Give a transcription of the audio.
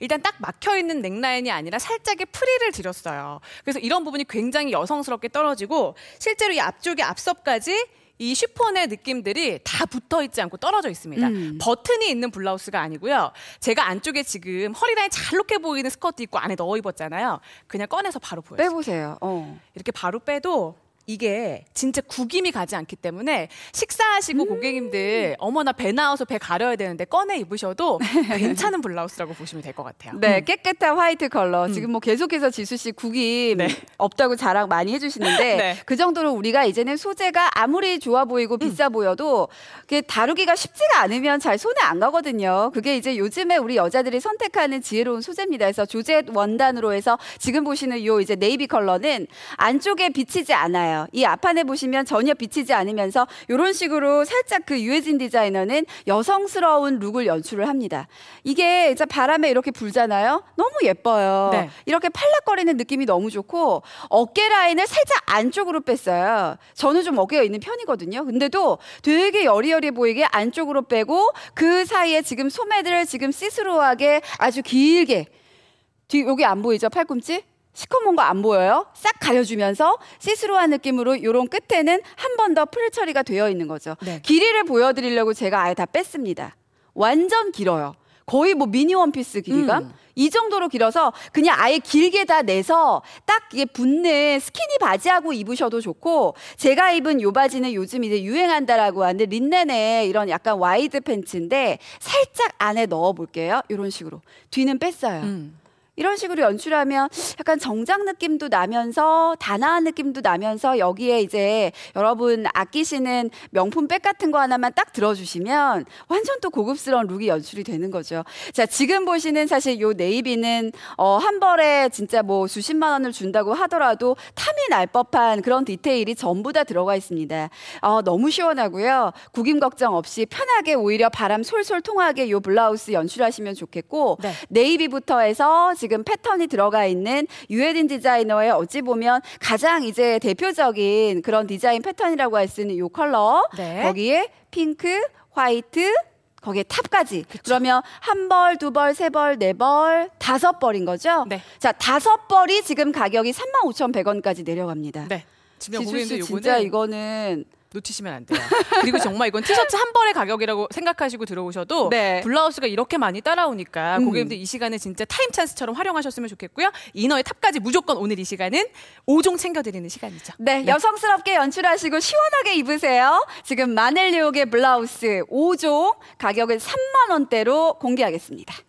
일단 딱 막혀 있는 넥라인이 아니라 살짝의 프리를 드렸어요. 그래서 이런 부분이 굉장히 여성스럽게 떨어지고 실제로 이 앞쪽에 앞섭까지 이슈폰의 느낌들이 다 붙어 있지 않고 떨어져 있습니다. 음. 버튼이 있는 블라우스가 아니고요. 제가 안쪽에 지금 허리라인 잘록해 보이는 스커트 입고 안에 넣어 입었잖아요. 그냥 꺼내서 바로 보여요. 빼보세요. 어. 이렇게 바로 빼도 이게 진짜 구김이 가지 않기 때문에 식사하시고 음~ 고객님들 어머나 배 나와서 배 가려야 되는데 꺼내 입으셔도 괜찮은 블라우스라고 보시면 될 것 같아요. 네, 음. 깨끗한 화이트 컬러. 음. 지금 뭐 계속해서 지수 씨 구김 네. 없다고 자랑 많이 해주시는데 네. 그 정도로 우리가 이제는 소재가 아무리 좋아 보이고 음. 비싸 보여도 그게 다루기가 쉽지가 않으면 잘 손에 안 가거든요. 그게 이제 요즘에 우리 여자들이 선택하는 지혜로운 소재입니다. 그래서 조제 원단으로 해서 지금 보시는 요 이제 네이비 컬러는 안쪽에 비치지 않아요. 있어요. 이 앞판에 보시면 전혀 비치지 않으면서 이런 식으로 살짝 그 유해진 디자이너는 여성스러운 룩을 연출을 합니다. 이게 이제 바람에 이렇게 불잖아요. 너무 예뻐요. 네. 이렇게 팔락거리는 느낌이 너무 좋고 어깨 라인을 살짝 안쪽으로 뺐어요. 저는 좀 어깨가 있는 편이거든요. 근데도 되게 여리여리 보이게 안쪽으로 빼고 그 사이에 지금 소매들을 지금 시스루하게 아주 길게 뒤 여기 안 보이죠 팔꿈치? 시커먼 거 안 보여요? 싹 가려주면서 시스루한 느낌으로 요런 끝에는 한 번 더 풀 처리가 되어 있는 거죠. 네. 길이를 보여드리려고 제가 아예 다 뺐습니다. 완전 길어요. 거의 뭐 미니 원피스 길이가 음. 이 정도로 길어서 그냥 아예 길게 다 내서 딱 이게 붙는 스키니 바지하고 입으셔도 좋고 제가 입은 요 바지는 요즘 이제 유행한다라고 하는데 린넨의 이런 약간 와이드 팬츠인데 살짝 안에 넣어 볼게요. 요런 식으로. 뒤는 뺐어요. 음. 이런 식으로 연출하면 약간 정장 느낌도 나면서 단아한 느낌도 나면서 여기에 이제 여러분 아끼시는 명품 백 같은 거 하나만 딱 들어주시면 완전 또 고급스러운 룩이 연출이 되는 거죠. 자, 지금 보시는 사실 요 네이비는 어, 한 벌에 진짜 뭐 수십만 원을 준다고 하더라도 탐이 날 법한 그런 디테일이 전부 다 들어가 있습니다. 어, 너무 시원하고요. 구김 걱정 없이 편하게 오히려 바람 솔솔 통하게 요 블라우스 연출하시면 좋겠고 네. 네이비부터 해서 지금 지금 패턴이 들어가 있는 유에딘 디자이너의 어찌 보면 가장 이제 대표적인 그런 디자인 패턴이라고 할 수 있는 요 컬러 네. 거기에 핑크, 화이트, 거기에 탑까지. 그쵸. 그러면 한 벌, 두 벌, 세 벌, 네 벌, 다섯 벌인 거죠? 네. 자, 다섯 벌이 지금 가격이 35,100원까지 내려갑니다. 네. 지명 고객인데 요거는 진짜 이거는 놓치시면 안 돼요. 그리고 정말 이건 티셔츠 한 벌의 가격이라고 생각하시고 들어오셔도 네. 블라우스가 이렇게 많이 따라오니까 음. 고객님들 이 시간에 진짜 타임 찬스처럼 활용하셨으면 좋겠고요. 이너의 탑까지 무조건 오늘 이 시간은 5종 챙겨드리는 시간이죠. 네, 네. 여성스럽게 연출하시고 시원하게 입으세요. 지금 마넬리옥의 블라우스 5종 가격은 3만 원대로 공개하겠습니다.